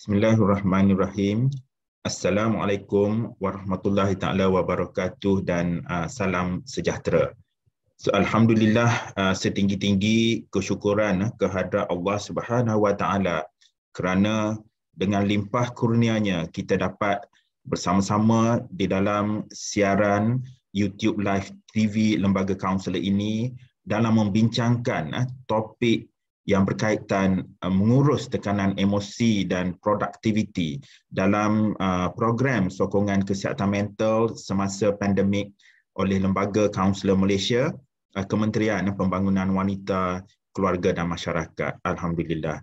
Bismillahirrahmanirrahim. Assalamualaikum warahmatullahi taala wabarakatuh dan uh, salam sejahtera. So, alhamdulillah uh, setinggi-tinggi kesyukuran uh, kehadrat Allah Subhanahu wa taala kerana dengan limpah kurnianya kita dapat bersama-sama di dalam siaran YouTube Live TV Lembaga Kaunselor ini dalam membincangkan uh, topik yang berkaitan uh, mengurus tekanan emosi dan produktiviti dalam uh, program sokongan kesihatan mental semasa pandemik oleh Lembaga Kaunselor Malaysia, uh, Kementerian Pembangunan Wanita, Keluarga dan Masyarakat. Alhamdulillah.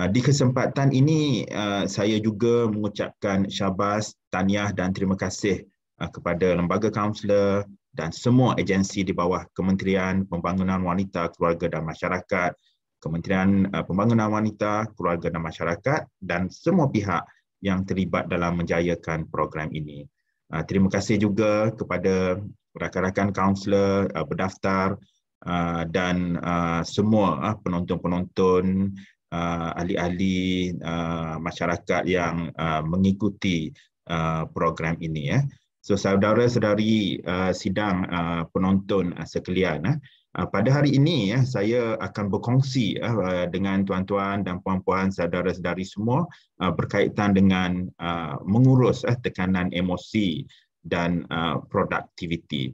Di kesempatan ini, saya juga mengucapkan syabas, taniah dan terima kasih kepada Lembaga Kaunselor dan semua agensi di bawah Kementerian Pembangunan Wanita, Keluarga dan Masyarakat Kementerian eh, Pembangunan Wanita, Keluarga dan Masyarakat dan semua pihak yang terlibat dalam menjayakan program ini. Eh, terima kasih juga kepada rakan-rakan kaunselor berdaftar eh, dan semua penonton-penonton ahli-ahli masyarakat yang mengikuti program ini. So, saudara-saudari sidang penonton sekalian, Ah, pada hari ini ya, saya akan berkongsi ya, ah, dengan tuan-tuan dan puan-puan saudara-saudari semua ah, berkaitan dengan mengurus ya, tekanan emosi dan produktiviti.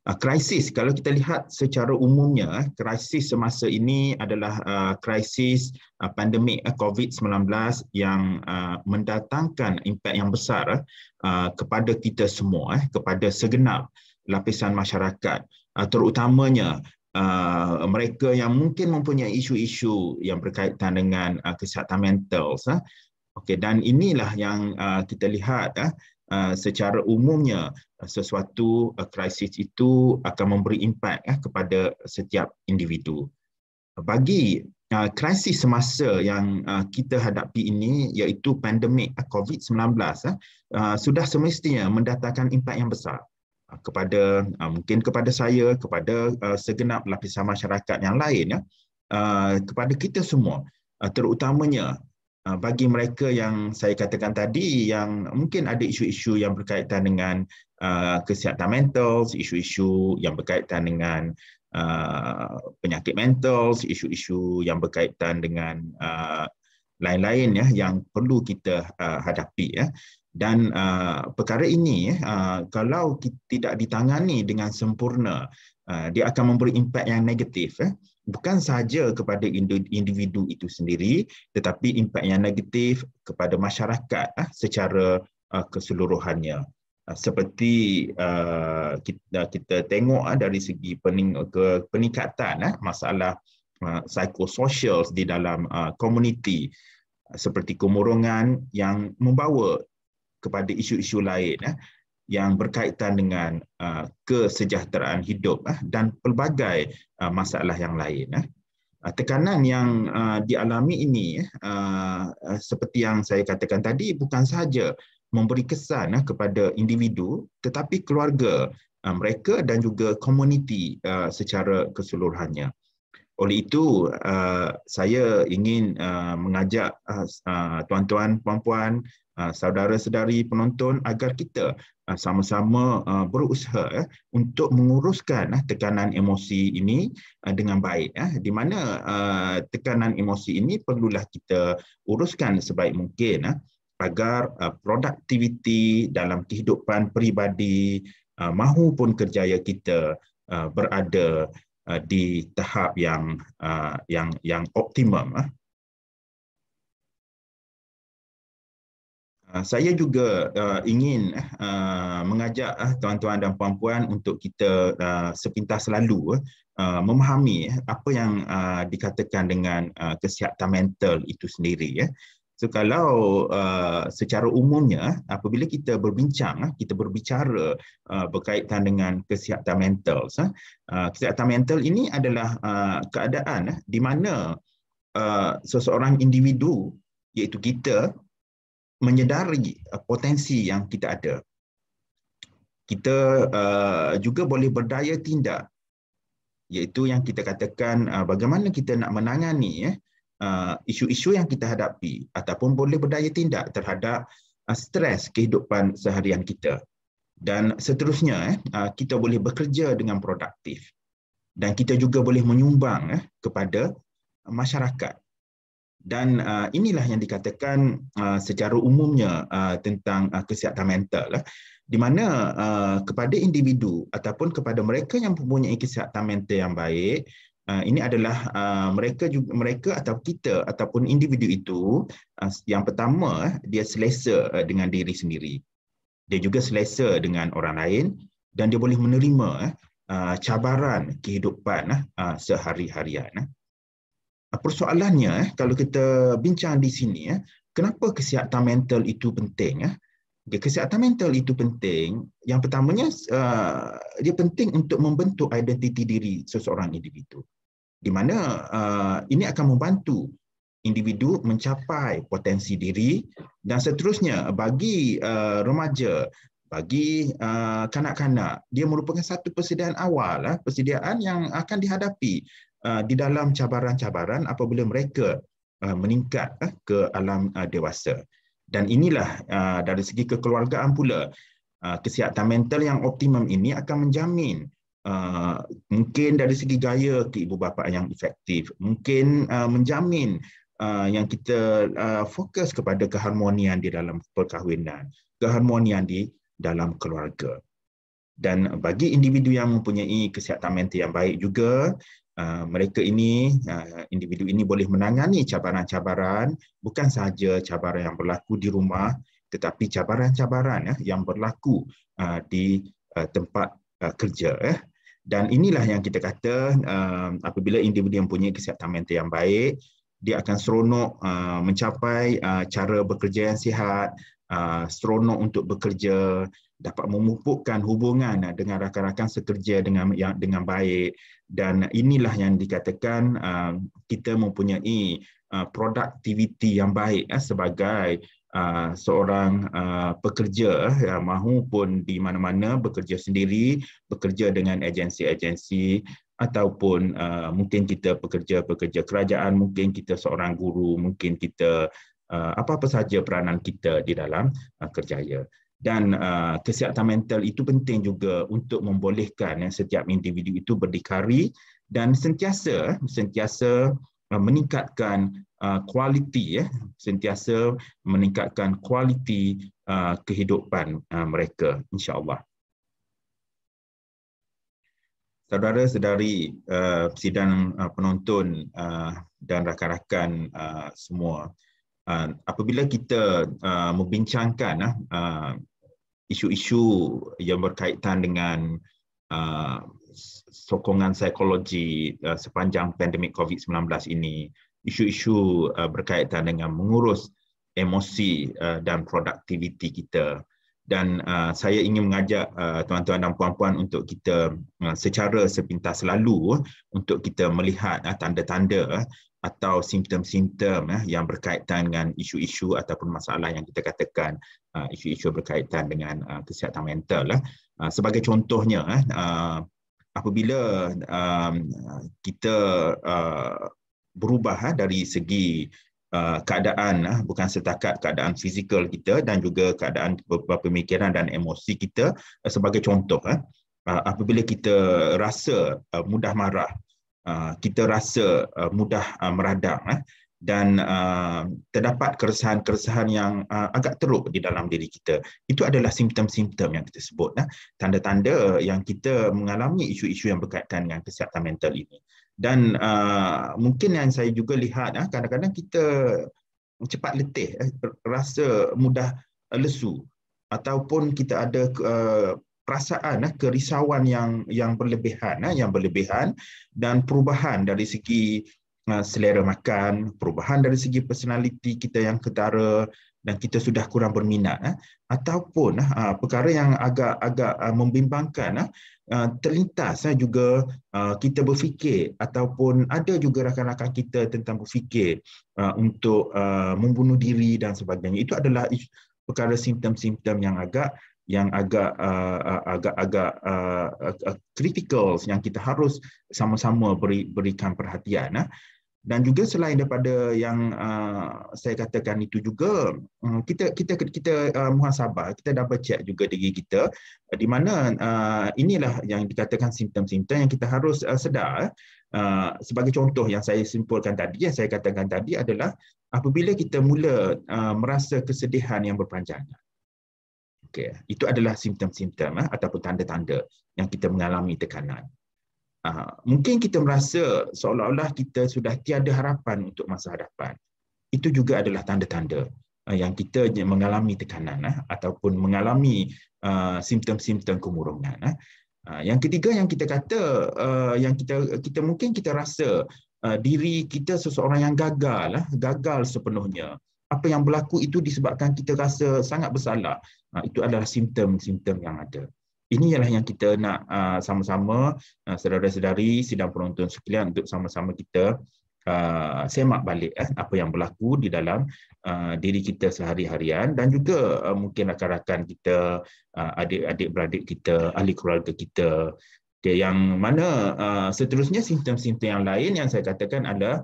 Krisis, kalau kita lihat secara umumnya, krisis semasa ini adalah krisis pandemik COVID-19 yang mendatangkan impak yang besar kepada kita semua, kepada segenap lapisan masyarakat ah, terutamanya ah, mereka yang mungkin mempunyai isu-isu yang berkaitan dengan ah, kesihatan mental okey dan inilah yang kita lihat secara umumnya sesuatu krisis itu akan memberi impak kepada setiap individu bagi krisis semasa yang kita hadapi ini iaitu pandemik COVID-19 sudah semestinya mendatangkan impak yang besar Ah, kepada uh, mungkin kepada saya kepada uh, segenap lapisan masyarakat yang lain ya uh, kepada kita semua uh, terutamanya uh, bagi mereka yang saya katakan tadi yang mungkin ada isu-isu yang berkaitan dengan uh, kesihatan mental isu-isu yang berkaitan dengan uh, penyakit mental isu-isu yang berkaitan dengan uh, lain-lain ya yang perlu kita uh, hadapi ya dan uh, perkara ini eh, uh, kalau kita tidak ditangani dengan sempurna uh, dia akan memberi impak yang negatif eh bukan sahaja kepada individu itu sendiri tetapi impak yang negatif kepada masyarakat uh, secara uh, keseluruhannya uh, seperti uh, kita uh, kita tengok uh, dari segi pening, ke peningkatan uh, masalah uh, psychosocial di dalam uh, community seperti kemurungan yang membawa kepada isu-isu lain eh, yang berkaitan dengan uh, kesejahteraan hidup eh, dan pelbagai uh, masalah yang lain. Eh. Uh, tekanan yang uh, dialami ini, eh, uh, uh seperti yang saya katakan tadi, bukan sahaja memberi kesan eh, kepada individu tetapi keluarga uh, mereka dan juga komuniti uh, secara keseluruhannya. Oleh itu, uh, saya ingin uh, mengajak tuan-tuan, puan-puan, Ah, saudara-saudari penonton agar kita ah, sama-sama ah, berusaha eh, untuk menguruskan eh, tekanan emosi ini dengan baik. Eh. Di mana tekanan emosi ini perlulah kita uruskan sebaik mungkin agar produktiviti dalam kehidupan peribadi mahupun kerjaya kita berada di tahap yang yang yang optimum. Ah, saya juga uh, ingin uh, mengajak uh, tuan-tuan dan puan-puan untuk kita uh, sepintas selalu uh, memahami uh, apa yang uh, dikatakan dengan uh, kesihatan mental itu sendiri ya. Uh. So kalau uh, secara umumnya apabila kita berbincang uh, kita berbicara uh, berkaitan dengan kesihatan mental uh, kesihatan mental ini adalah uh, keadaan uh, di mana uh, seseorang individu iaitu kita menyedari uh, potensi yang kita ada. Kita uh, juga boleh berdaya tindak iaitu yang kita katakan uh, bagaimana kita nak menangani eh, isu-isu yang kita hadapi ataupun boleh berdaya tindak terhadap stres kehidupan seharian kita. Dan seterusnya, eh, kita boleh bekerja dengan produktif dan kita juga boleh menyumbang eh, kepada masyarakat dan uh, inilah yang dikatakan uh, secara umumnya uh, tentang uh, kesihatan mental uh, di mana uh, kepada individu ataupun kepada mereka yang mempunyai kesihatan mental yang baik uh, ini adalah uh, mereka juga mereka atau kita ataupun individu itu uh, yang pertama eh, dia selesa dengan diri sendiri dia juga selesa dengan orang lain dan dia boleh menerima eh, cabaran kehidupan sehari-harian Ah, persoalannya eh, kalau kita bincang di sini eh, kenapa kesihatan mental itu penting eh? kesihatan mental itu penting yang pertamanya uh, dia penting untuk membentuk identiti diri seseorang individu di mana uh, ini akan membantu individu mencapai potensi diri dan seterusnya bagi uh, remaja bagi uh, kanak-kanak dia merupakan satu persediaan awal eh, persediaan yang akan dihadapi Uh, di dalam cabaran-cabaran apabila mereka uh, meningkat uh, ke alam dewasa. Dan inilah dari segi kekeluargaan pula, kesihatan mental yang optimum ini akan menjamin mungkin dari segi gaya ibu bapa yang efektif, mungkin menjamin yang kita fokus kepada keharmonian di dalam perkahwinan, keharmonian di dalam keluarga. Dan bagi individu yang mempunyai kesihatan mental yang baik juga, Ah, mereka ini uh, individu ini boleh menangani cabaran-cabaran bukan sahaja cabaran yang berlaku di rumah tetapi cabaran-cabaran ya, yang berlaku uh, di uh, tempat uh, kerja eh. dan inilah yang kita kata uh, apabila individu yang punya kesihatan mental yang baik dia akan seronok uh, mencapai uh, cara bekerja yang sihat Uh, seronok untuk bekerja, dapat memupukkan hubungan uh, dengan rakan-rakan sekerja dengan yang dengan baik dan inilah yang dikatakan uh, kita mempunyai produktiviti yang baik sebagai seorang pekerja maupun di mana-mana bekerja sendiri, bekerja dengan agensi-agensi ataupun mungkin kita pekerja-pekerja kerajaan, mungkin kita seorang guru, mungkin kita Uh, apa-apa saja peranan kita di dalam uh, kerjaya. Dan uh, kesihatan mental itu penting juga untuk membolehkan ya, setiap individu itu berdikari dan sentiasa sentiasa meningkatkan kualiti ya, sentiasa meningkatkan kualiti kehidupan mereka insyaallah Saudara-saudari uh, sidang uh, penonton uh, dan rakan-rakan uh, semua, uh, Ah, apabila kita uh, membincangkan uh, isu-isu yang berkaitan dengan uh, sokongan psikologi uh, sepanjang pandemik COVID-19 ini, isu-isu uh, berkaitan dengan mengurus emosi uh, dan produktiviti kita. Dan uh, saya ingin mengajak uh, tuan-tuan dan puan-puan untuk kita uh, secara sepintas lalu untuk kita melihat tanda-tanda uh, atau simptom-simptom eh, yang berkaitan dengan isu-isu ataupun masalah yang kita katakan uh, isu-isu berkaitan dengan uh, kesihatan mental. lah Uh, sebagai contohnya, eh, uh, apabila uh, kita uh, berubah eh, dari segi Uh, keadaan uh, bukan setakat keadaan fizikal kita dan juga keadaan pemikiran dan emosi kita uh, sebagai contoh uh, apabila kita rasa uh, mudah marah Uh, kita rasa uh, mudah uh, meradang eh. dan terdapat keresahan-keresahan yang agak teruk di dalam diri kita. Itu adalah simptom-simptom yang kita sebut. Eh. tanda-tanda yang kita mengalami isu-isu yang berkaitan dengan kesihatan mental ini. Dan mungkin yang saya juga lihat, eh, kadang-kadang kita cepat letih, rasa mudah lesu ataupun kita ada perasaan eh, kerisauan yang yang berlebihan eh, yang berlebihan dan perubahan dari segi eh, selera makan, perubahan dari segi personaliti kita yang ketara dan kita sudah kurang berminat ataupun ah, perkara yang agak agak ah, membimbangkan ah, terlintas juga kita berfikir ataupun ada juga rakan-rakan kita tentang berfikir untuk membunuh diri dan sebagainya itu adalah perkara simptom-simptom yang agak yang agak uh, uh agak agak kritikal uh, uh, uh yang kita harus sama-sama beri, berikan perhatian uh. dan juga selain daripada yang uh, saya katakan itu juga um, kita kita kita uh, muhasabah kita dapat check juga diri kita uh, di mana uh, inilah yang dikatakan simptom-simptom yang kita harus uh, sedar eh. uh, sebagai contoh yang saya simpulkan tadi yang saya katakan tadi adalah apabila kita mula uh, merasa kesedihan yang berpanjangan Okay. Itu adalah simptom-simptom eh, ataupun tanda-tanda yang kita mengalami tekanan. Uh, mungkin kita merasa seolah-olah kita sudah tiada harapan untuk masa hadapan. Itu juga adalah tanda-tanda uh, yang kita mengalami tekanan eh, ataupun mengalami uh, simptom-simptom kemurungan. Eh. Uh, yang ketiga yang kita kata, uh, yang kita kita mungkin kita rasa uh, diri kita seseorang yang gagal, eh, gagal sepenuhnya apa yang berlaku itu disebabkan kita rasa sangat bersalah. Ha, itu adalah simptom-simptom yang ada. Ini ialah yang kita nak ha, sama-sama uh, saudara-saudari sidang penonton sekalian untuk sama-sama kita uh, semak balik eh, apa yang berlaku di dalam uh, diri kita sehari-harian dan juga uh, mungkin rakan-rakan kita, uh, adik-adik beradik kita, ahli keluarga kita. Okay, yang mana uh, seterusnya simptom-simptom yang lain yang saya katakan adalah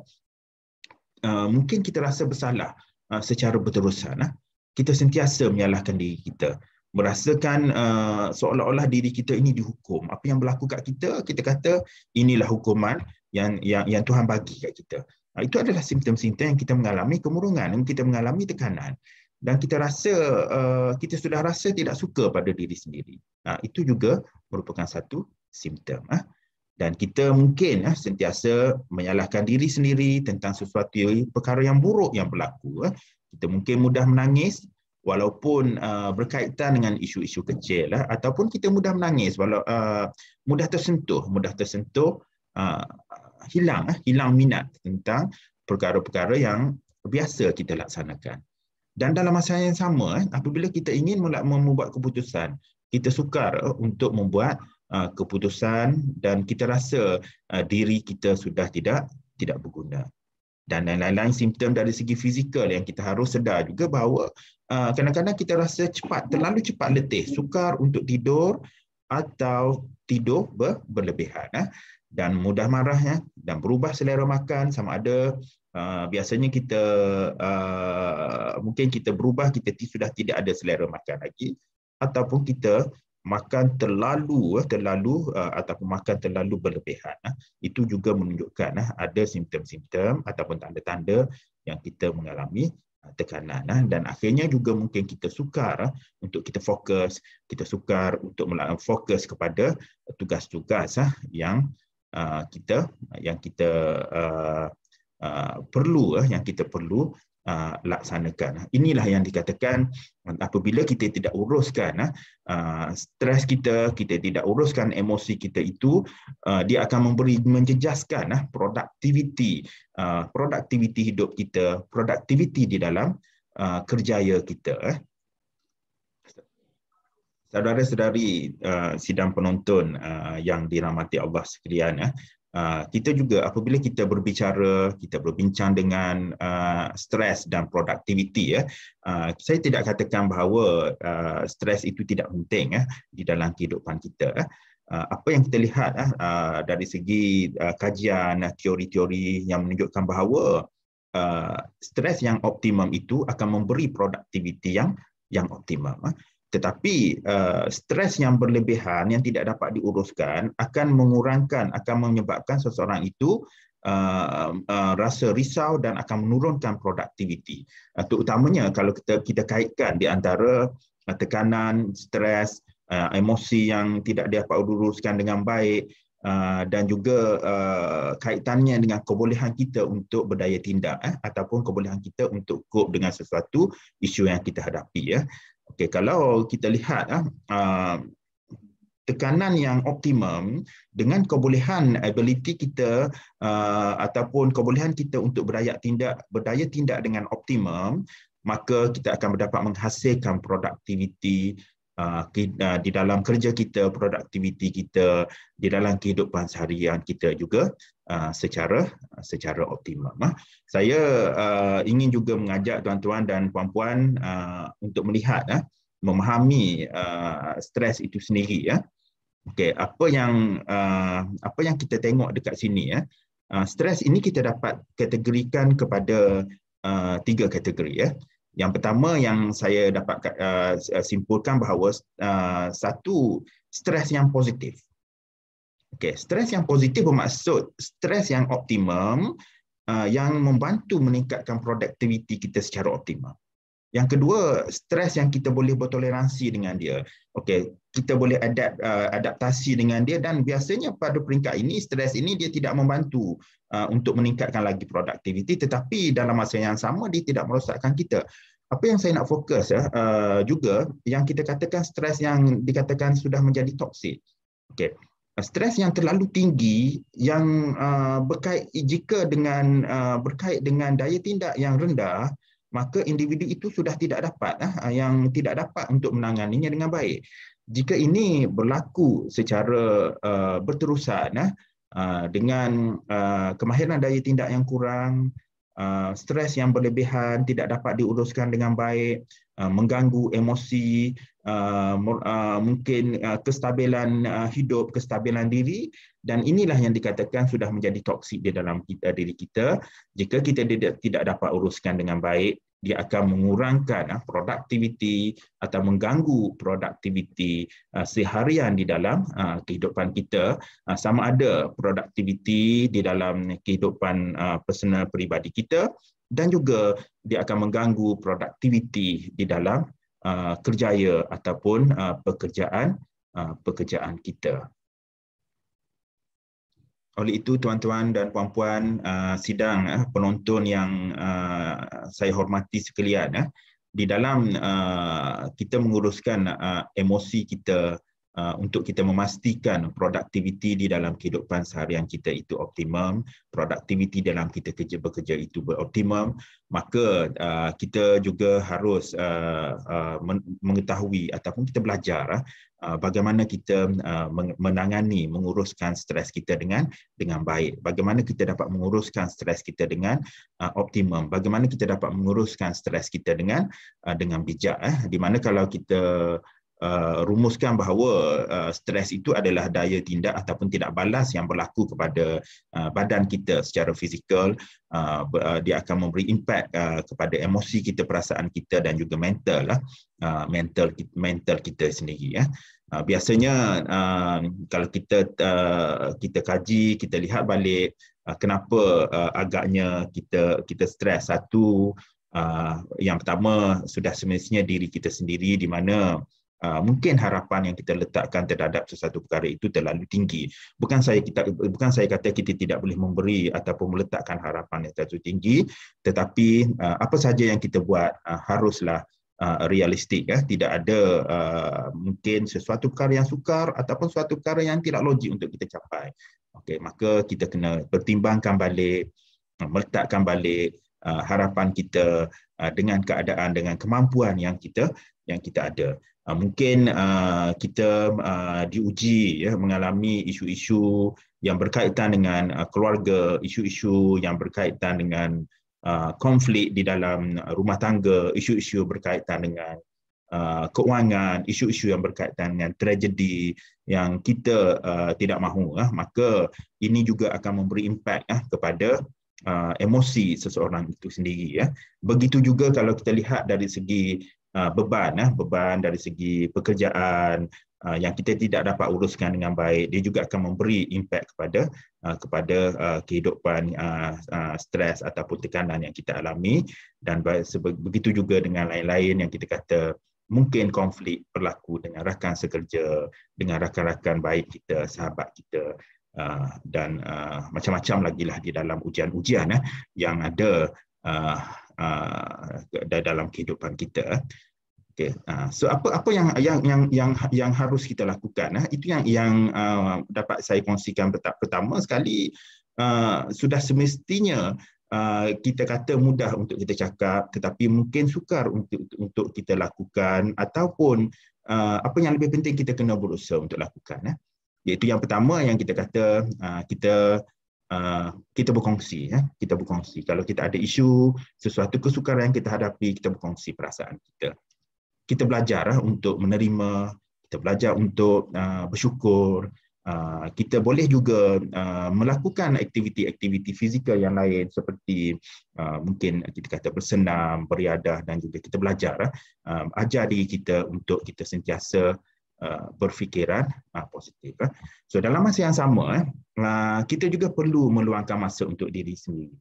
uh, mungkin kita rasa bersalah. Uh, secara berterusan. Ah. Kita sentiasa menyalahkan diri kita. Merasakan uh, seolah-olah diri kita ini dihukum. Apa yang berlaku kat kita, kita kata inilah hukuman yang yang, yang Tuhan bagi kat kita. itu adalah simptom-simptom yang kita mengalami kemurungan, yang kita mengalami tekanan. Dan kita rasa, uh, kita sudah rasa tidak suka pada diri sendiri. itu juga merupakan satu simptom. Ah dan kita mungkin eh, sentiasa menyalahkan diri sendiri tentang sesuatu perkara yang buruk yang berlaku eh. kita mungkin mudah menangis walaupun uh, berkaitan dengan isu-isu kecil eh, ataupun kita mudah menangis walau uh, mudah tersentuh mudah tersentuh uh, hilang eh, hilang minat tentang perkara-perkara yang biasa kita laksanakan dan dalam masa yang sama eh, apabila kita ingin membuat keputusan kita sukar eh, untuk membuat Uh, keputusan dan kita rasa uh, diri kita sudah tidak tidak berguna dan lain-lain simptom dari segi fizikal yang kita harus sedar juga bahawa uh, kadang-kadang kita rasa cepat terlalu cepat letih sukar untuk tidur atau tidur berlebihan eh. dan mudah marah ya dan berubah selera makan sama ada Uh, biasanya kita uh, mungkin kita berubah kita sudah tidak ada selera makan lagi ataupun kita makan terlalu eh, terlalu eh, ataupun makan terlalu berlebihan eh, itu juga menunjukkan ada simptom-simptom ataupun tanda-tanda yang kita mengalami tekanan dan akhirnya juga mungkin kita sukar untuk kita fokus kita sukar untuk fokus kepada tugas-tugas yang kita yang kita perlu yang kita perlu Uh, laksanakan. Ah, inilah yang dikatakan ah, apabila kita tidak uruskan uh, stres kita, kita tidak uruskan emosi kita itu, uh, dia akan memberi menjejaskan uh, produktiviti uh, produktiviti hidup kita, produktiviti di dalam uh, kerjaya kita. Uh. Saudara-saudari uh, sidang penonton uh, yang dirahmati Allah sekalian, uh, Ah, kita juga apabila kita berbicara, kita berbincang dengan uh, ah, stres dan produktiviti, ya, uh, saya tidak katakan bahawa uh, stres itu tidak penting ya, di dalam kehidupan kita. Ya. apa yang kita lihat ya, dari segi kajian teori-teori yang menunjukkan bahawa stres yang optimum itu akan memberi produktiviti yang yang optimum. Ya tetapi uh, stres yang berlebihan yang tidak dapat diuruskan akan mengurangkan akan menyebabkan seseorang itu Uh, uh, rasa risau dan akan menurunkan produktiviti. Uh, terutamanya kalau kita kita kaitkan di antara uh, tekanan, stres, uh, emosi yang tidak dapat diuruskan dengan baik uh, dan juga uh, kaitannya dengan kebolehan kita untuk berdaya tindak eh, ataupun kebolehan kita untuk cope dengan sesuatu isu yang kita hadapi. ya. Okey, kalau kita lihat ah, ah tekanan yang optimum dengan kebolehan ability kita ah, ataupun kebolehan kita untuk berdayak tindak berdaya tindak dengan optimum maka kita akan dapat menghasilkan produktiviti Ah, ah, di dalam kerja kita, produktiviti kita, di dalam kehidupan seharian kita juga ah, secara secara optimum. Saya ingin juga mengajak tuan-tuan dan puan-puan untuk melihat memahami stres itu sendiri Okay, apa yang apa yang kita tengok dekat sini ya. stres ini kita dapat kategorikan kepada tiga kategori ya. Yang pertama yang saya dapat uh, uh, simpulkan bahawa uh, satu stres yang positif. Okey, stres yang positif bermaksud stres yang optimum uh, yang membantu meningkatkan produktiviti kita secara optimum. Yang kedua, stres yang kita boleh bertoleransi dengan dia. Okey, kita boleh adapt, uh, adaptasi dengan dia dan biasanya pada peringkat ini stres ini dia tidak membantu uh, untuk meningkatkan lagi produktiviti tetapi dalam masa yang sama dia tidak merosakkan kita. Apa yang saya nak fokus ya uh, juga yang kita katakan stres yang dikatakan sudah menjadi toksik. Okey. Uh, stres yang terlalu tinggi yang uh, berkait jika dengan uh, berkait dengan daya tindak yang rendah uh, maka individu itu sudah tidak dapat ah, ah, yang tidak dapat untuk menanganinya dengan baik. Jika ini berlaku secara uh, berterusan ah, uh, dengan uh, kemahiran daya tindak yang kurang, stres yang berlebihan, tidak dapat diuruskan dengan baik, mengganggu emosi, mungkin kestabilan hidup, kestabilan diri, dan inilah yang dikatakan sudah menjadi toksik di dalam kita, diri kita. Jika kita tidak dapat uruskan dengan baik, dia akan mengurangkan uh, ah, produktiviti atau mengganggu produktiviti uh, ah, seharian di dalam uh, kehidupan kita uh, sama ada produktiviti di dalam kehidupan uh, personal peribadi kita dan juga dia akan mengganggu produktiviti di dalam uh, kerjaya ataupun uh, pekerjaan uh, pekerjaan kita. Oleh itu, tuan-tuan dan puan-puan uh, sidang uh, penonton yang uh, saya hormati sekalian, uh, di dalam uh, kita menguruskan uh, emosi kita uh, untuk kita memastikan produktiviti di dalam kehidupan seharian kita itu optimum, produktiviti dalam kita kerja bekerja itu beroptimum, maka uh, kita juga harus uh, uh, mengetahui ataupun kita belajar uh, Uh, bagaimana kita uh, menangani menguruskan stres kita dengan dengan baik bagaimana kita dapat menguruskan stres kita dengan uh, optimum bagaimana kita dapat menguruskan stres kita dengan dengan bijak eh di mana kalau kita uh, rumuskan bahawa uh, stres itu adalah daya tindak ataupun tidak balas yang berlaku kepada uh, badan kita secara fizikal uh, uh, dia akan memberi impact uh, kepada emosi kita perasaan kita dan juga mental lah uh, mental mental kita sendiri ya uh, biasanya uh, kalau kita kita kaji kita lihat balik kenapa agaknya kita kita stres satu yang pertama sudah semestinya diri kita sendiri di mana Ah, mungkin harapan yang kita letakkan terhadap sesuatu perkara itu terlalu tinggi. Bukan saya kita bukan saya kata kita tidak boleh memberi ataupun meletakkan harapan yang terlalu tinggi, tetapi uh, apa saja yang kita buat uh, haruslah uh, realistik ya, tidak ada uh, mungkin sesuatu perkara yang sukar ataupun sesuatu perkara yang tidak logik untuk kita capai. Okey, maka kita kena pertimbangkan balik, meletakkan balik uh, harapan kita uh, dengan keadaan dengan kemampuan yang kita yang kita ada. Ah, mungkin ah, kita ah, diuji ya mengalami isu-isu yang berkaitan dengan keluarga, isu-isu yang berkaitan dengan konflik di dalam rumah tangga, isu-isu berkaitan dengan keuangan, isu-isu yang berkaitan dengan tragedi yang kita tidak mahu ya. maka ini juga akan memberi impak ya, kepada emosi seseorang itu sendiri ya. Begitu juga kalau kita lihat dari segi Ah, beban eh, beban dari segi pekerjaan ah, yang kita tidak dapat uruskan dengan baik dia juga akan memberi impak kepada kepada kehidupan stres ataupun tekanan yang kita alami dan begitu juga dengan lain-lain yang kita kata mungkin konflik berlaku dengan rakan sekerja dengan rakan-rakan baik kita sahabat kita dan macam-macam lagi lah di dalam ujian-ujian yang ada uh, dalam kehidupan kita. Okay. Ah, so apa apa yang yang yang yang yang harus kita lakukan eh itu yang yang uh, dapat saya kongsikan pertama sekali uh, sudah semestinya uh, kita kata mudah untuk kita cakap tetapi mungkin sukar untuk untuk kita lakukan ataupun uh, apa yang lebih penting kita kena berusaha untuk lakukan eh iaitu yang pertama yang kita kata uh, kita uh, kita berkongsi ya kita berkongsi kalau kita ada isu sesuatu kesukaran yang kita hadapi kita berkongsi perasaan kita kita belajar uh, untuk menerima kita belajar untuk uh, bersyukur Uh, kita boleh juga uh, melakukan aktiviti-aktiviti fizikal yang lain seperti uh, mungkin kita kata bersenam, beriadah dan juga kita belajar eh. uh, ajar diri kita untuk kita sentiasa uh, Uh, berfikiran uh, positif. Eh. So dalam masa yang sama, eh, uh, kita juga perlu meluangkan masa untuk diri sendiri.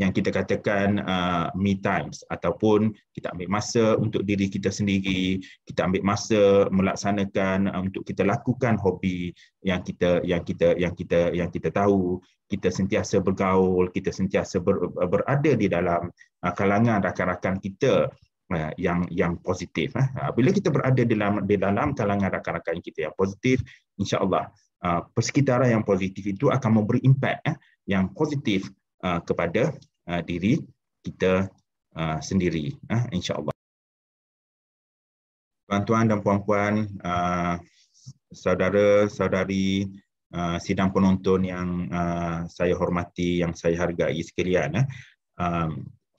Yang kita katakan uh, me times ataupun kita ambil masa untuk diri kita sendiri, kita ambil masa melaksanakan uh, untuk kita lakukan hobi yang kita yang kita yang kita yang kita tahu kita sentiasa bergaul, kita sentiasa ber, berada di dalam uh, kalangan rakan-rakan kita Eh, yang yang positif. Eh. Ha, bila kita berada dalam di dalam kalangan rakan-rakan kita yang positif, insya Allah ha, persekitaran yang positif itu akan memberi impak eh, yang positif ha, kepada diri kita sendiri. Insyaallah. Tuan-tuan dan puan-puan, saudara-saudari sidang penonton yang saya hormati, yang saya hargai sekalian,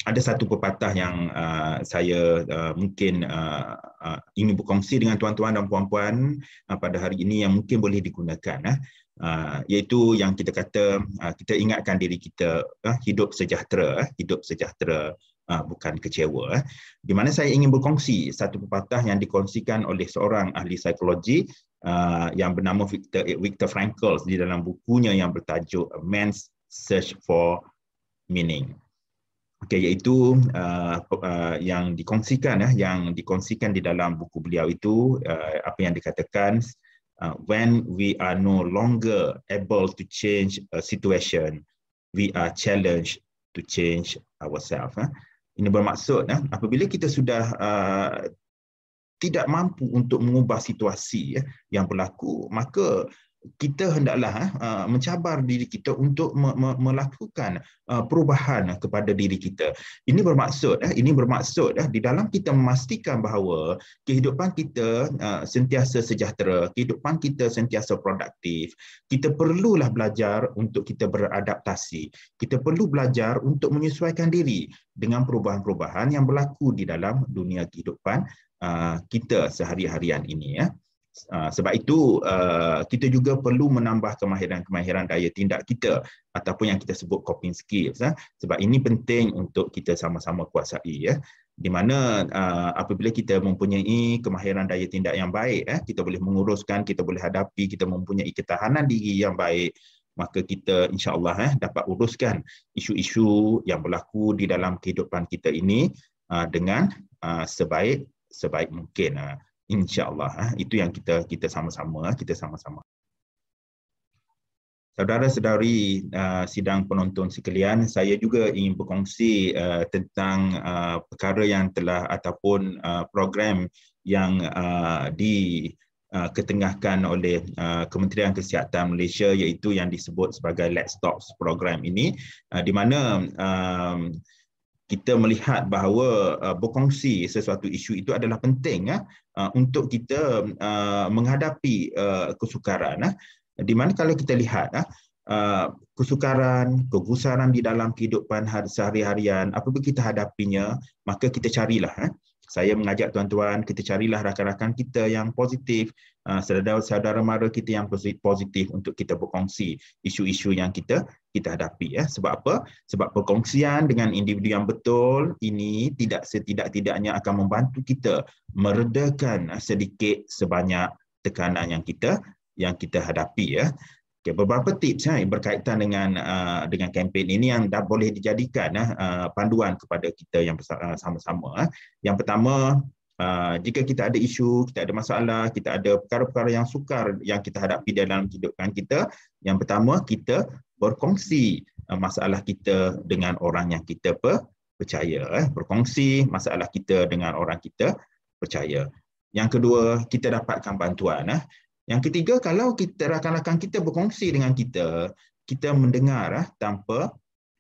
ada satu pepatah yang uh, saya uh, mungkin uh, uh, ingin berkongsi dengan tuan-tuan dan puan-puan uh, pada hari ini yang mungkin boleh digunakan eh. uh, iaitu yang kita kata uh, kita ingatkan diri kita uh, hidup sejahtera uh, hidup sejahtera uh, bukan kecewa uh. di mana saya ingin berkongsi satu pepatah yang dikongsikan oleh seorang ahli psikologi uh, yang bernama Viktor Viktor Frankl di dalam bukunya yang bertajuk Man's Search for Meaning Okey, iaitu uh, uh, yang dikongsikan ya uh, yang dikongsikan di dalam buku beliau itu uh, apa yang dikatakan uh, when we are no longer able to change a situation we are challenged to change ourselves uh. ini bermaksud uh, apabila kita sudah uh, tidak mampu untuk mengubah situasi uh, yang berlaku maka kita hendaklah eh, ah, mencabar diri kita untuk melakukan ah, perubahan kepada diri kita. Ini bermaksud eh, ini bermaksud eh, di dalam kita memastikan bahawa kehidupan kita ah, sentiasa sejahtera, kehidupan kita sentiasa produktif, kita perlulah belajar untuk kita beradaptasi. Kita perlu belajar untuk menyesuaikan diri dengan perubahan-perubahan yang berlaku di dalam dunia kehidupan kita sehari-harian ini ya. Ah, sebab itu ah, kita juga perlu menambah kemahiran-kemahiran daya tindak kita ataupun yang kita sebut coping skills ah. sebab ini penting untuk kita sama-sama kuasai ya di mana apabila kita mempunyai kemahiran daya tindak yang baik eh, kita boleh menguruskan kita boleh hadapi kita mempunyai ketahanan diri yang baik maka kita insyaallah allah eh, dapat uruskan isu-isu yang berlaku di dalam kehidupan kita ini uh, dengan uh, sebaik sebaik mungkin uh insyaallah eh, itu yang kita kita sama-sama ah. kita sama-sama Saudara-saudari uh, sidang penonton sekalian, saya juga ingin berkongsi uh, tentang uh, perkara yang telah ataupun uh, program yang uh, di Uh, oleh uh, Kementerian Kesihatan Malaysia iaitu yang disebut sebagai Let's Talks program ini uh, di mana uh, kita melihat bahawa uh, berkongsi sesuatu isu itu adalah penting ya, uh, untuk kita uh, menghadapi uh, kesukaran. Uh, di mana kalau kita lihat ya, uh, kesukaran, kegusaran di dalam kehidupan sehari-harian, apa apabila kita hadapinya, maka kita carilah uh, saya mengajak tuan-tuan kita carilah rakan-rakan kita yang positif, saudara-saudara ah, mara kita yang positif untuk kita berkongsi isu-isu yang kita kita hadapi ya. Sebab apa? Sebab perkongsian dengan individu yang betul ini tidak setidak-tidaknya akan membantu kita meredakan ah, sedikit sebanyak tekanan yang kita yang kita hadapi ya. Okay, beberapa tips yang eh, berkaitan dengan ah, dengan kempen ini yang dah boleh dijadikan eh, ah, panduan kepada kita yang ah, sama-sama. Eh. Yang pertama, jika kita ada isu, kita ada masalah, kita ada perkara-perkara yang sukar yang kita hadapi dalam kehidupan kita, yang pertama kita berkongsi masalah kita dengan orang yang kita percaya. Berkongsi masalah kita dengan orang kita percaya. Yang kedua, kita dapatkan bantuan. Yang ketiga, kalau kita rakan-rakan kita berkongsi dengan kita, kita mendengar ah, tanpa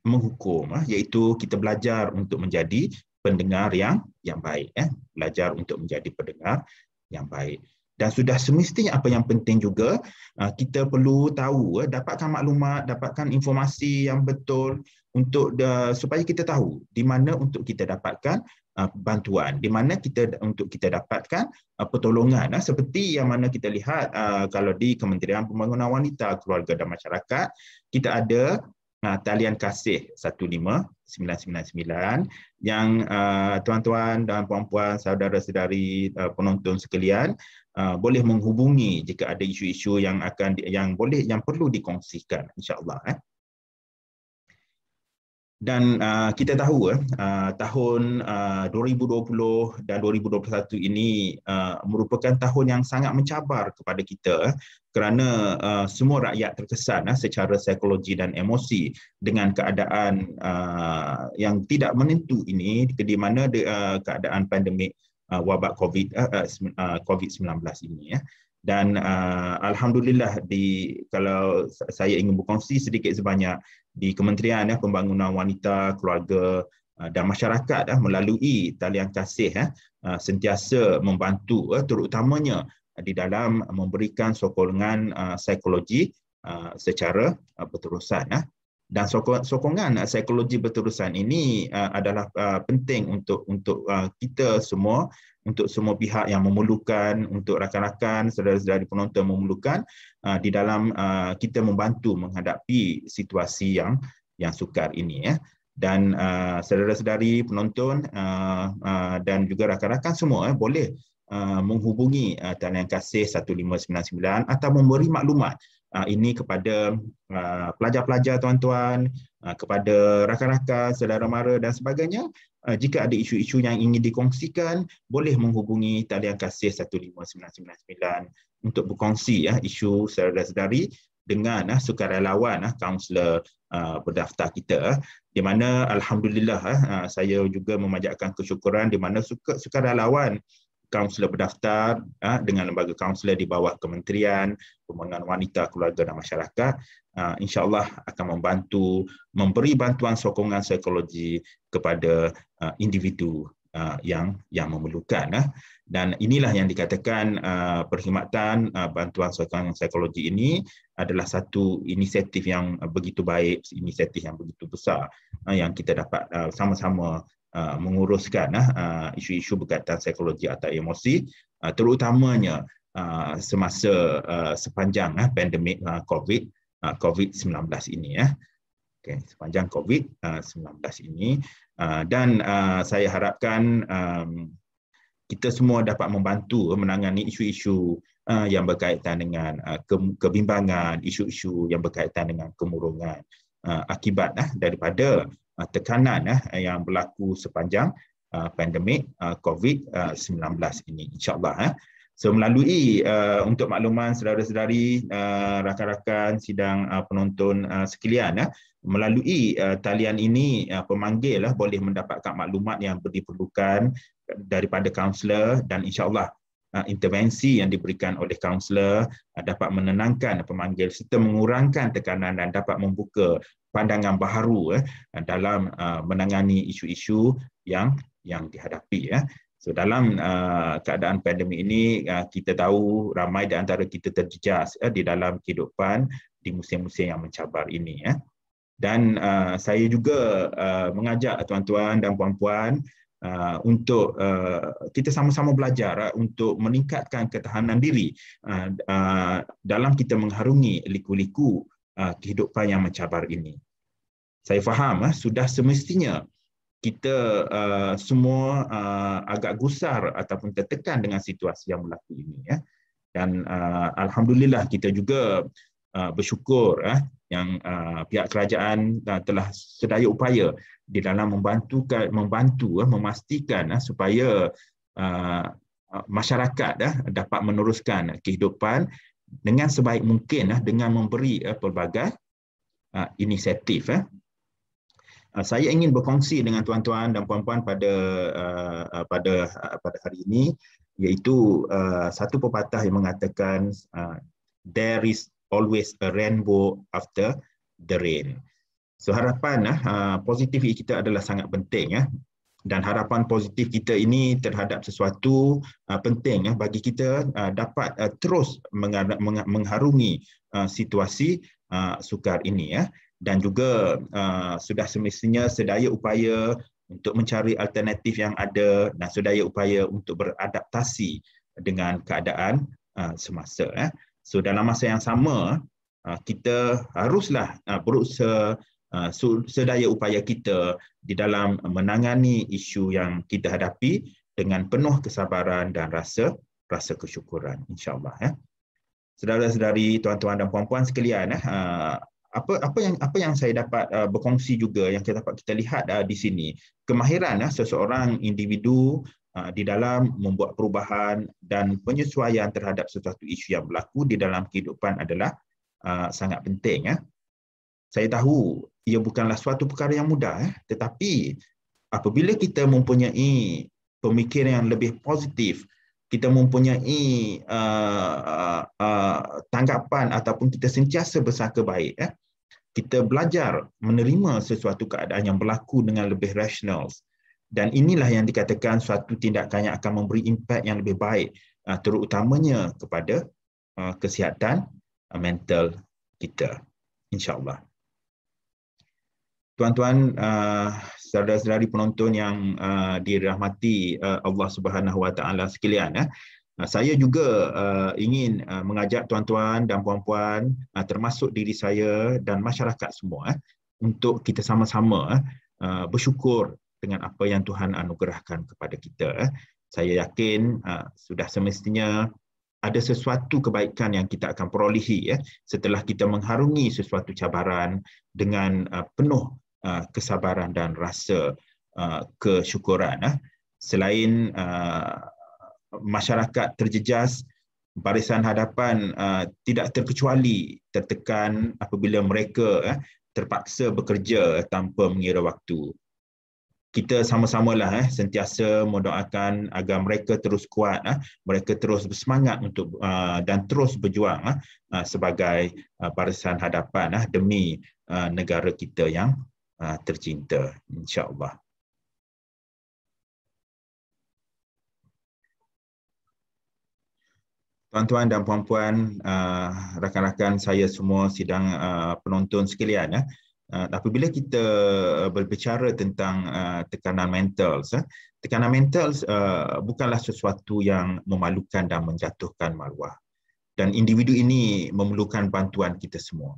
menghukum, ah, iaitu kita belajar untuk menjadi pendengar yang yang baik. Eh. Belajar untuk menjadi pendengar yang baik. Dan sudah semestinya apa yang penting juga, ah, kita perlu tahu, ah, dapatkan maklumat, dapatkan informasi yang betul untuk eh, supaya kita tahu di mana untuk kita dapatkan Uh, bantuan di mana kita untuk kita dapatkan uh, pertolongan uh, seperti yang mana kita lihat uh, kalau di Kementerian Pembangunan Wanita, Keluarga dan Masyarakat kita ada uh, talian kasih 15999 yang uh, tuan-tuan dan puan-puan saudara-saudari uh, penonton sekalian uh, boleh menghubungi jika ada isu-isu yang akan yang boleh yang perlu dikongsikan Insyaallah. eh dan uh, kita tahu eh, uh, tahun uh, 2020 dan 2021 ini uh, merupakan tahun yang sangat mencabar kepada kita eh, kerana uh, semua rakyat terkesan uh, secara psikologi dan emosi dengan keadaan uh, yang tidak menentu ini di mana de, uh, keadaan pandemik uh, wabak COVID uh, uh, COVID-19 ini Uh dan uh, alhamdulillah di kalau saya ingin berkongsi sedikit sebanyak di Kementerian ya, Pembangunan Wanita, Keluarga uh, dan Masyarakat ya, melalui talian kasih ya, uh, sentiasa membantu uh, terutamanya di dalam memberikan sokongan uh, psikologi uh, secara uh, berterusan ya dan sokongan, sokongan uh, psikologi berterusan ini uh, adalah uh, penting untuk untuk uh, kita semua untuk semua pihak yang memerlukan untuk rakan-rakan saudara-saudari penonton memerlukan uh, di dalam uh, kita membantu menghadapi situasi yang yang sukar ini ya dan uh, saudara-saudari penonton uh, uh, dan juga rakan-rakan semua eh, boleh uh, menghubungi uh, talian kasih 1599 atau memberi maklumat Ah, ini kepada ah, pelajar-pelajar tuan-tuan, ah, kepada rakan-rakan, saudara mara dan sebagainya. Jika ada isu-isu yang ingin dikongsikan, boleh menghubungi talian kasih 15999 untuk berkongsi ya isu saudara-saudari dengan ah, sukarelawan ah, kaunselor ah, berdaftar kita ah, di mana alhamdulillah ah, saya juga memanjatkan kesyukuran di mana suka, sukarelawan ah, kaunselor berdaftar ha, dengan lembaga kaunselor di bawah Kementerian Pembangunan Wanita, Keluarga dan Masyarakat ha, insyaAllah akan membantu memberi bantuan sokongan psikologi kepada ha, individu yang yang memerlukan. Dan inilah yang dikatakan perkhidmatan bantuan sokongan psikologi ini adalah satu inisiatif yang begitu baik, inisiatif yang begitu besar yang kita dapat sama-sama Uh, menguruskan uh, isu-isu berkaitan psikologi atau emosi uh, terutamanya semasa sepanjang pandemik COVID COVID-19 ini ya. Okay, sepanjang COVID-19 ini dan saya harapkan um, kita semua dapat membantu menangani isu-isu yang berkaitan dengan kebimbangan, isu-isu yang berkaitan dengan kemurungan akibat daripada Ah, tekanan uh, yang berlaku sepanjang uh, pandemik uh, ah, COVID-19 ini insyaAllah. Uh. So melalui uh, untuk makluman saudara-saudari, uh, rakan-rakan, sidang uh, penonton uh, sekalian, uh, melalui uh, talian ini uh, pemanggil uh, boleh mendapatkan maklumat yang diperlukan daripada kaunselor dan insyaAllah intervensi yang diberikan oleh kaunselor dapat menenangkan pemanggil serta mengurangkan tekanan dan dapat membuka pandangan baharu eh, dalam uh, menangani isu-isu yang yang dihadapi ya. Eh. So dalam uh, keadaan pandemik ini uh, kita tahu ramai di antara kita terjejas eh, di dalam kehidupan di musim-musim yang mencabar ini ya. Eh. Dan uh, saya juga uh, mengajak tuan-tuan dan puan-puan Uh, untuk uh, kita sama-sama belajar uh, untuk meningkatkan ketahanan diri uh, uh, dalam kita mengharungi liku-liku Ah, kehidupan yang mencabar ini. Saya faham ah, sudah semestinya kita ah, semua agak gusar ataupun tertekan dengan situasi yang berlaku ini ya. Dan alhamdulillah kita juga bersyukur yang pihak kerajaan telah sedaya upaya di dalam membantu membantu memastikan supaya masyarakat uh, dapat meneruskan kehidupan dengan sebaik mungkin lah dengan memberi eh, pelbagai ah, inisiatif. Eh. Ah, saya ingin berkongsi dengan tuan-tuan dan puan-puan pada ah, pada pada hari ini iaitu satu pepatah yang mengatakan there is always a rainbow after the rain. So harapan positif kita adalah sangat penting. Eh dan harapan positif kita ini terhadap sesuatu uh, penting ya bagi kita uh, dapat uh, terus mengar- mengharungi uh, situasi uh, sukar ini ya dan juga uh, sudah semestinya sedaya upaya untuk mencari alternatif yang ada dan sedaya upaya untuk beradaptasi dengan keadaan uh, semasa ya so dalam masa yang sama uh, kita haruslah uh, berusaha Ah, sedaya upaya kita di dalam menangani isu yang kita hadapi dengan penuh kesabaran dan rasa rasa kesyukuran insyaallah ya. Saudara-saudari, tuan-tuan dan puan-puan sekalian eh ah, apa apa yang apa yang saya dapat ah, berkongsi juga yang kita dapat kita lihat di sini kemahiran eh, seseorang individu di dalam membuat perubahan dan penyesuaian terhadap sesuatu isu yang berlaku di dalam kehidupan adalah sangat penting ya. Saya tahu ia bukanlah suatu perkara yang mudah. Eh? Tetapi apabila kita mempunyai pemikiran yang lebih positif, kita mempunyai uh, uh, uh, tanggapan ataupun kita sentiasa bersangka baik, eh? kita belajar menerima sesuatu keadaan yang berlaku dengan lebih rasional. Dan inilah yang dikatakan suatu tindakan yang akan memberi impak yang lebih baik, uh, terutamanya kepada uh, kesihatan uh, mental kita. InsyaAllah tuan-tuan uh, saudara-saudari penonton yang uh, dirahmati uh, Allah Subhanahu Wa Taala sekalian eh. Uh, saya juga uh, ingin uh, mengajak tuan-tuan dan puan-puan uh, termasuk diri saya dan masyarakat semua eh, untuk kita sama-sama eh, uh, bersyukur dengan apa yang Tuhan anugerahkan kepada kita. Eh. Saya yakin uh, sudah semestinya ada sesuatu kebaikan yang kita akan perolehi ya setelah kita mengharungi sesuatu cabaran dengan uh, penuh Uh, kesabaran dan rasa uh, kesyukuran. Ah. Selain uh, masyarakat terjejas, barisan hadapan tidak terkecuali tertekan apabila mereka ah, terpaksa bekerja tanpa mengira waktu. Kita sama-samalah eh, sentiasa mendoakan agar mereka terus kuat, eh, mereka terus bersemangat untuk uh, dan terus berjuang eh, sebagai uh, barisan hadapan eh, demi uh, negara kita yang Ha, tercinta insyaallah Tuan-tuan dan puan-puan, ha, rakan-rakan saya semua sidang ha, penonton sekalian, ya. bila kita berbicara tentang tekanan mental, ya, tekanan mental bukanlah sesuatu yang memalukan dan menjatuhkan maruah. Dan individu ini memerlukan bantuan kita semua.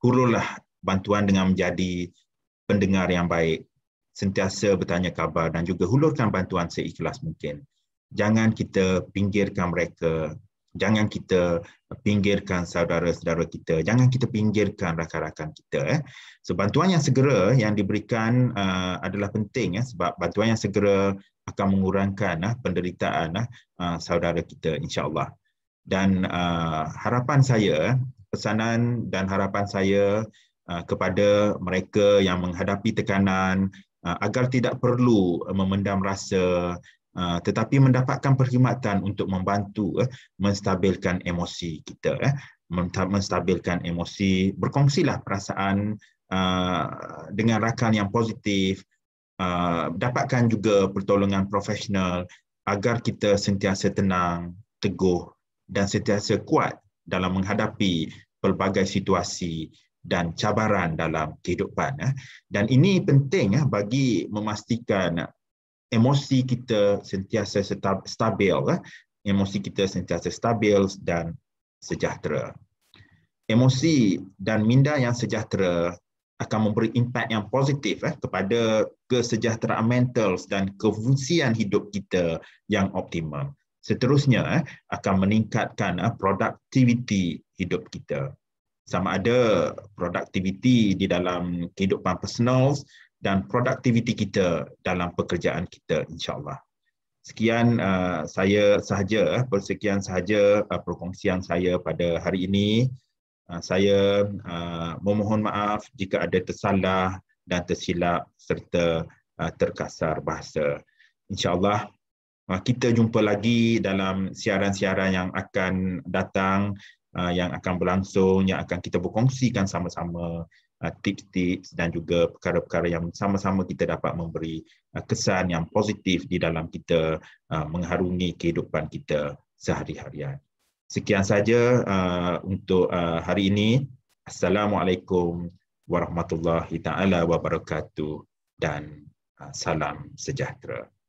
Hurulah bantuan dengan menjadi pendengar yang baik. Sentiasa bertanya khabar dan juga hulurkan bantuan seikhlas mungkin. Jangan kita pinggirkan mereka. Jangan kita pinggirkan saudara-saudara kita. Jangan kita pinggirkan rakan-rakan kita. Eh. So, bantuan yang segera yang diberikan uh, adalah penting eh, sebab bantuan yang segera akan mengurangkan ah, penderitaan ah, uh, saudara kita insyaAllah. Dan uh, harapan saya, eh, pesanan dan harapan saya Uh, kepada mereka yang menghadapi tekanan uh, agar tidak perlu uh, memendam rasa tetapi mendapatkan perkhidmatan untuk membantu menstabilkan emosi kita menstabilkan emosi berkongsilah perasaan dengan rakan yang positif dapatkan juga pertolongan profesional agar kita sentiasa tenang teguh dan sentiasa kuat dalam menghadapi pelbagai situasi dan cabaran dalam kehidupan. Eh. Dan ini penting ya bagi memastikan emosi kita sentiasa stabil. Eh. Emosi kita sentiasa stabil dan sejahtera. Emosi dan minda yang sejahtera akan memberi impak yang positif eh, kepada kesejahteraan mental dan kefungsian hidup kita yang optimum. Seterusnya eh, akan meningkatkan eh, produktiviti hidup kita sama ada produktiviti di dalam kehidupan personal dan produktiviti kita dalam pekerjaan kita insyaallah sekian uh, saya sahaja persekian sahaja uh, perkongsian saya pada hari ini uh, saya uh, memohon maaf jika ada tersalah dan tersilap serta uh, terkasar bahasa insyaallah uh, kita jumpa lagi dalam siaran-siaran yang akan datang Uh, yang akan berlangsung yang akan kita berkongsikan sama-sama uh, tips-tips dan juga perkara-perkara yang sama-sama kita dapat memberi uh, kesan yang positif di dalam kita mengharungi kehidupan kita sehari-harian. Sekian saja untuk hari ini. Assalamualaikum warahmatullahi taala wabarakatuh dan salam sejahtera.